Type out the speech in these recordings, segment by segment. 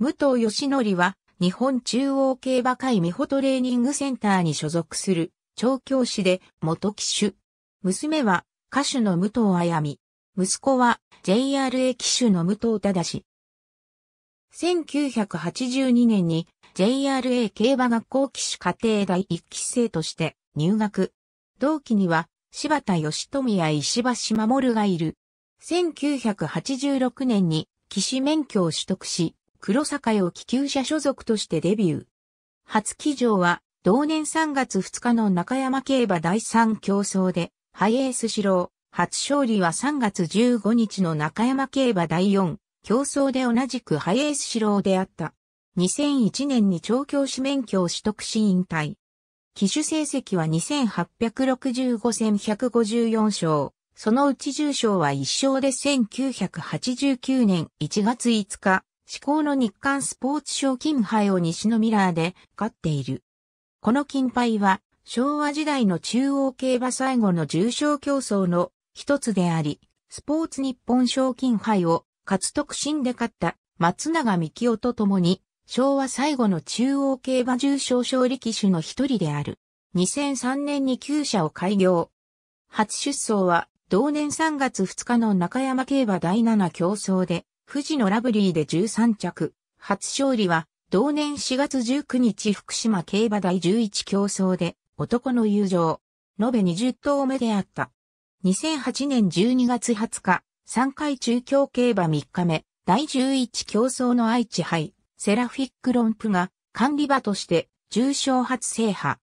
武藤義則は、日本中央競馬会美穂トレーニングセンターに所属する、調教師で、元騎手。娘は、歌手の武藤あやみ。息子は、JRA 騎手の武藤忠。1982年に、JRA 競馬学校騎手課程第一期生として入学。同期には、柴田義富や石橋守がいる。1986年に、騎士免許を取得し、黒坂を気球者所属としてデビュー。初騎乗は、同年3月2日の中山競馬第3競争で、ハイエース四郎、初勝利は3月15日の中山競馬第4競争で同じくハイエース四郎であった。2001年に調教師免許を取得し引退。騎手成績は2865戦154勝。そのうち重賞は1勝で1989年1月5日、至高の日刊スポーツ賞金杯を西のミラーで勝っている。この金杯は昭和時代の中央競馬最後の重賞競争の一つであり、スポーツ日本賞金杯を勝つ得。新で勝った松永幹夫と共に昭和最後の中央競馬重賞勝利騎の一人である。2003年に旧社を開業。初出走は同年3月2日の中山競馬第7競争で富士のラブリーで13着。初勝利は、同年4月19日福島競馬第11競争で、男の友情。延べ20頭目であった。2008年12月20日、3回中京競馬3日目、第11競争の愛知杯、セラフィックロンプが、管理馬として、重賞初制覇。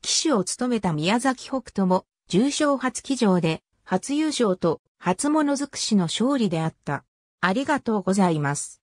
騎手を務めた宮崎北斗も、重賞初騎乗で、初優勝と、初物尽くしの勝利であった。ありがとうございます。